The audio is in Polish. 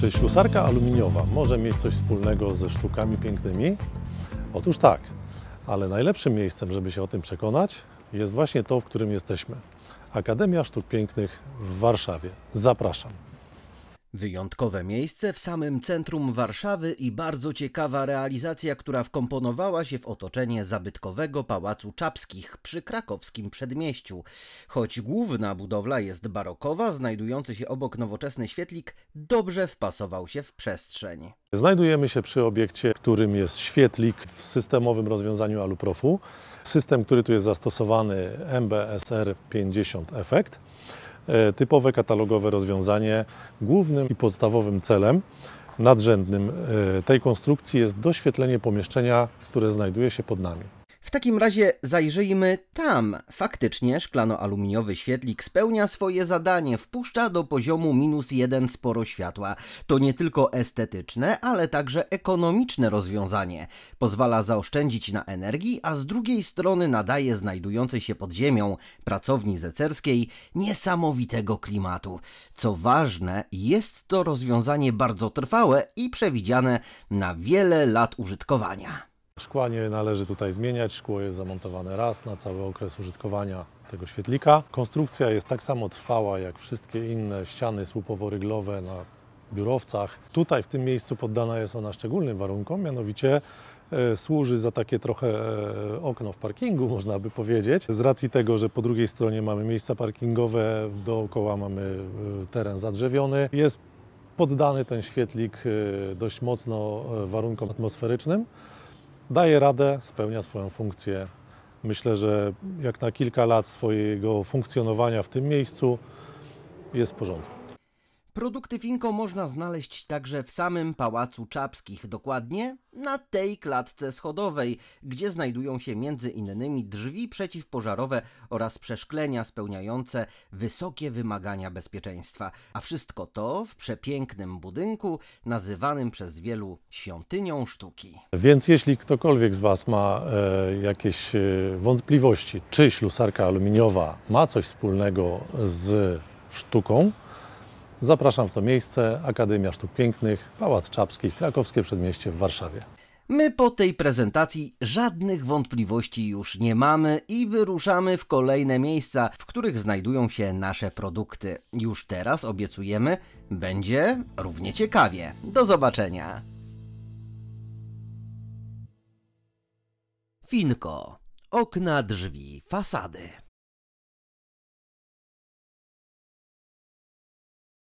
Czy ślusarka aluminiowa może mieć coś wspólnego ze sztukami pięknymi? Otóż tak, ale najlepszym miejscem, żeby się o tym przekonać, jest właśnie to, w którym jesteśmy. Akademia Sztuk Pięknych w Warszawie. Zapraszam. Wyjątkowe miejsce w samym centrum Warszawy i bardzo ciekawa realizacja, która wkomponowała się w otoczenie zabytkowego Pałacu Czapskich przy krakowskim przedmieściu. Choć główna budowla jest barokowa, znajdujący się obok nowoczesny świetlik dobrze wpasował się w przestrzeń. Znajdujemy się przy obiekcie, którym jest świetlik w systemowym rozwiązaniu Aluprofu. System, który tu jest zastosowany MBSR 50 Effect. E, typowe katalogowe rozwiązanie. Głównym i podstawowym celem nadrzędnym e, tej konstrukcji jest doświetlenie pomieszczenia, które znajduje się pod nami. W takim razie zajrzyjmy tam. Faktycznie szklano-aluminiowy świetlik spełnia swoje zadanie, wpuszcza do poziomu minus jeden sporo światła. To nie tylko estetyczne, ale także ekonomiczne rozwiązanie. Pozwala zaoszczędzić na energii, a z drugiej strony nadaje znajdującej się pod ziemią pracowni zecerskiej niesamowitego klimatu. Co ważne, jest to rozwiązanie bardzo trwałe i przewidziane na wiele lat użytkowania. Szkła nie należy tutaj zmieniać, szkło jest zamontowane raz na cały okres użytkowania tego świetlika. Konstrukcja jest tak samo trwała jak wszystkie inne ściany słupowo-ryglowe na biurowcach. Tutaj w tym miejscu poddana jest ona szczególnym warunkom, mianowicie e, służy za takie trochę e, okno w parkingu, można by powiedzieć. Z racji tego, że po drugiej stronie mamy miejsca parkingowe, dookoła mamy e, teren zadrzewiony, jest poddany ten świetlik dość mocno warunkom atmosferycznym daje radę, spełnia swoją funkcję. Myślę, że jak na kilka lat swojego funkcjonowania w tym miejscu jest w porządku. Produkty Finko można znaleźć także w samym Pałacu Czapskich, dokładnie na tej klatce schodowej, gdzie znajdują się między innymi drzwi przeciwpożarowe oraz przeszklenia spełniające wysokie wymagania bezpieczeństwa. A wszystko to w przepięknym budynku nazywanym przez wielu świątynią sztuki. Więc jeśli ktokolwiek z Was ma e, jakieś e, wątpliwości, czy ślusarka aluminiowa ma coś wspólnego z sztuką, Zapraszam w to miejsce Akademia Sztuk Pięknych, Pałac Czapskich, Krakowskie Przedmieście w Warszawie. My po tej prezentacji żadnych wątpliwości już nie mamy i wyruszamy w kolejne miejsca, w których znajdują się nasze produkty. Już teraz obiecujemy, będzie równie ciekawie. Do zobaczenia. Finko. Okna, drzwi, fasady.